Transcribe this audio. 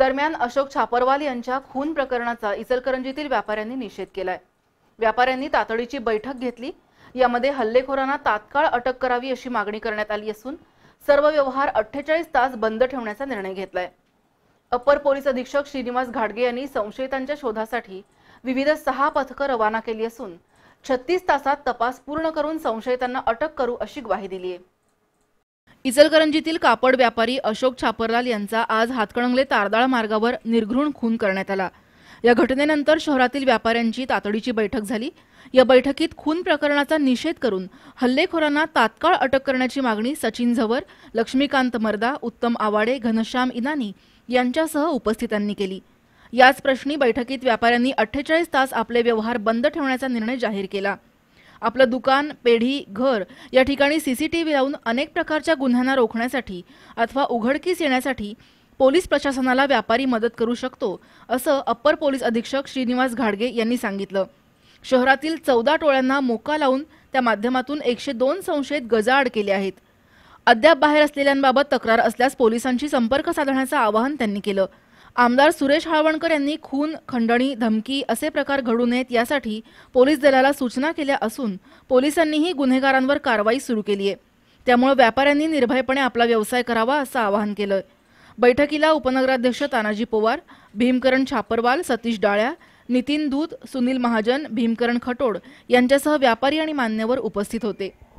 दरम्यान अशोक छापरवाल यांच्या खून प्रकरणाचा इचलकरंजीतील व्यापाऱ्यांनी निषेध केलाय व्यापाऱ्यांनी तातडीची बैठक घेतली यामध्ये हल्लेखोरांना तात्काळ अटक करावी अशी मागणी करण्यात आली असून सर्व व्यवहार अठ्ठेचाळीस तास बंद ठेवण्याचा निर्णय घेतलाय अपर पोलीस अधीक्षक श्रीनिवास घाडगे यांनी संशयितांच्या शोधासाठी विविध सहा पथकं रवाना केली असून छत्तीस तासात तपास पूर्ण करून संशयितांना अटक करू अशी ग्वाही दिली आहे इचलकरंजीतील कापड व्यापारी अशोक छापरलाल यांचा आज हातकणंगले तारदाळ मार्गावर निर्घृण खून करण्यात आला या घटनेनंतर शहरातील व्यापाऱ्यांची तातडीची बैठक झाली या बैठकीत खून प्रकरणाचा निषेध करून हल्लेखोरांना तात्काळ अटक करण्याची मागणी सचिन झवर लक्ष्मीकांत मर्दा उत्तम आवाडे घनश्याम इनानी यांच्यासह उपस्थितांनी केली याच प्रश्नी बैठकीत व्यापाऱ्यांनी अठ्ठेचाळीस तास आपले व्यवहार बंद ठेवण्याचा निर्णय जाहीर केला आपलं दुकान पेढी घर या ठिकाणी सीसीटीव्ही लावून अनेक प्रकारच्या गुन्ह्यांना रोखण्यासाठी अथवा उघडकीस येण्यासाठी पोलीस प्रशासनाला व्यापारी मदत करू शकतो असं अप्पर पोलीस अधीक्षक श्रीनिवास घाडगे यांनी सांगितलं शहरातील चौदा टोळ्यांना मोका लावून त्या माध्यमातून एकशे दोन संशयित गजाआड केले आहेत अद्याप बाहेर असलेल्यांबाबत तक्रार असल्यास पोलिसांशी संपर्क साधण्याचं आवाहन त्यांनी केलं आमदार सुरेश हळवणकर यांनी खून खंडणी धमकी असे प्रकार घडू नयेत यासाठी पोलीस दलाला सूचना केल्या असून पोलिसांनीही गुन्हेगारांवर कारवाई सुरू केली आहे त्यामुळे व्यापाऱ्यांनी निर्भयपणे आपला व्यवसाय करावा असं आवाहन केलं बैठकीला उपनगराध्यक्ष तानाजी पवार भीमकरण छापरवाल सतीश डाळ्या नितीन दूत सुनील महाजन भीमकरण खटोड यांच्यासह व्यापारी आणि मान्यवर उपस्थित होते